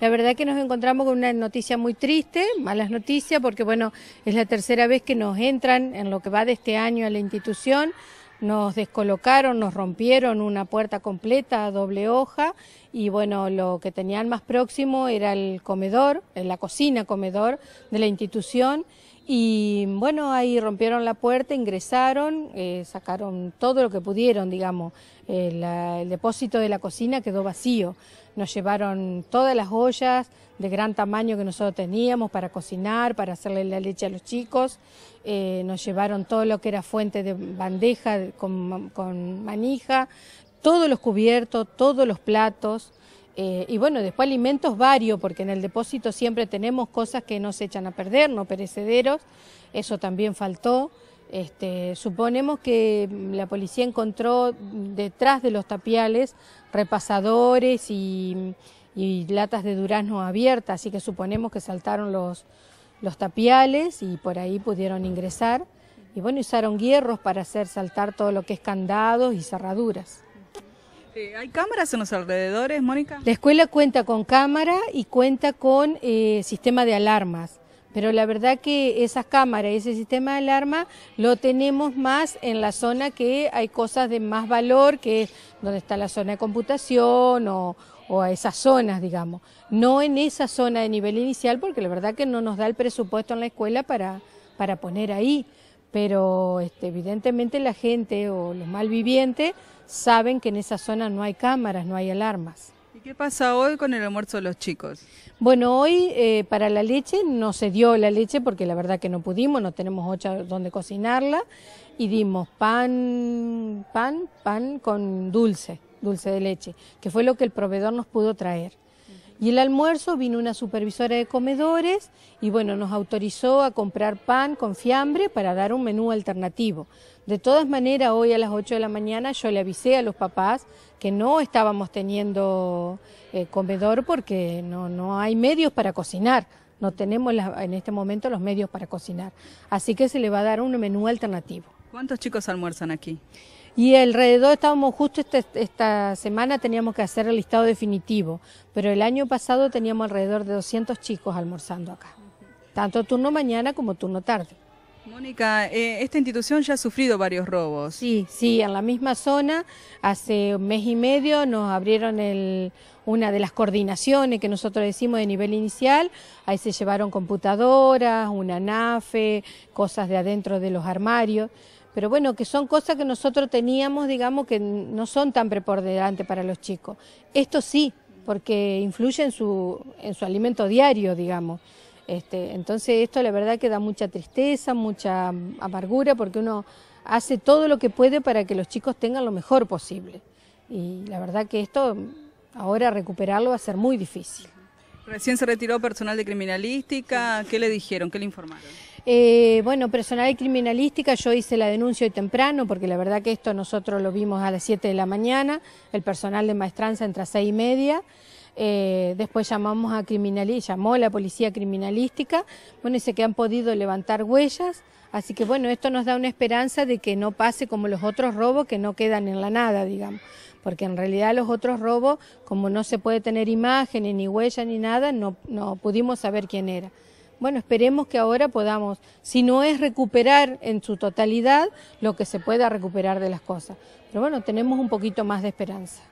La verdad que nos encontramos con una noticia muy triste, malas noticias, porque bueno, es la tercera vez que nos entran en lo que va de este año a la institución. Nos descolocaron, nos rompieron una puerta completa a doble hoja y bueno, lo que tenían más próximo era el comedor, la cocina comedor de la institución y bueno, ahí rompieron la puerta, ingresaron, eh, sacaron todo lo que pudieron, digamos. Eh, el, depósito de la cocina quedó vacío. Nos llevaron todas las ollas de gran tamaño que nosotros teníamos para cocinar, para hacerle la leche a los chicos. Eh, nos llevaron todo lo que era fuente de bandeja con manija, todos los cubiertos, todos los platos. Eh, y bueno, después alimentos varios, porque en el depósito siempre tenemos cosas que no se echan a perder, no perecederos, eso también faltó. Este, suponemos que la policía encontró detrás de los tapiales repasadores y, latas de durazno abiertas, así que suponemos que saltaron los, los tapiales y por ahí pudieron ingresar. Y bueno, usaron hierros para hacer saltar todo lo que es candados y cerraduras. ¿Hay cámaras en los alrededores, Mónica? La escuela cuenta con cámara y cuenta con eh, sistema de alarmas. Pero la verdad que esas cámaras, y ese sistema de alarma, lo tenemos más en la zona que hay cosas de más valor, que es donde está la zona de computación o, a esas zonas, digamos. No en esa zona de nivel inicial, porque la verdad que no nos da el presupuesto en la escuela para, poner ahí. Pero este, evidentemente la gente o los malvivientes saben que en esa zona no hay cámaras, no hay alarmas. ¿Y qué pasa hoy con el almuerzo de los chicos? Bueno, hoy eh, para la leche no se dio la leche porque la verdad que no pudimos, no tenemos ocho donde cocinarla y dimos pan, pan, pan con dulce, dulce de leche, que fue lo que el proveedor nos pudo traer. Y el almuerzo vino una supervisora de comedores y bueno, nos autorizó a comprar pan con fiambre para dar un menú alternativo. De todas maneras, hoy a las 8 de la mañana yo le avisé a los papás que no estábamos teniendo eh, comedor porque no, no hay medios para cocinar. No tenemos en este momento los medios para cocinar. Así que se le va a dar un menú alternativo. ¿Cuántos chicos almuerzan aquí? Y alrededor estábamos justo este, esta, semana teníamos que hacer el listado definitivo, pero el año pasado teníamos alrededor de 200 chicos almorzando acá, tanto turno mañana como turno tarde. Mónica, eh, esta institución ya ha sufrido varios robos. Sí, sí, en la misma zona, hace un mes y medio nos abrieron una de las coordinaciones que nosotros decimos de nivel inicial, ahí se llevaron computadoras, una nafe, cosas de adentro de los armarios pero bueno, que son cosas que nosotros teníamos, digamos, que no son tan preponderantes para los chicos. Esto sí, porque influye en su, en su alimento diario, digamos. Este, entonces esto la verdad que da mucha tristeza, mucha amargura, porque uno hace todo lo que puede para que los chicos tengan lo mejor posible. Y la verdad que esto ahora recuperarlo va a ser muy difícil. Recién se retiró personal de criminalística, ¿qué le dijeron? ¿Qué le informaron? Eh, bueno, personal y criminalística, yo hice la denuncia hoy temprano, porque la verdad que esto nosotros lo vimos a las 7 de la mañana, el personal de maestranza entre las 6 y media. Eh, después llamamos a criminalística, llamó la policía criminalística, bueno, dice que han podido levantar huellas, así que bueno, esto nos da una esperanza de que no pase como los otros robos que no quedan en la nada, digamos, porque en realidad los otros robos, como no se puede tener imágenes, ni huellas, ni nada, no pudimos saber quién era. Bueno, esperemos que ahora podamos, si no es recuperar en su totalidad, lo que se pueda recuperar de las cosas. Pero bueno, tenemos un poquito más de esperanza.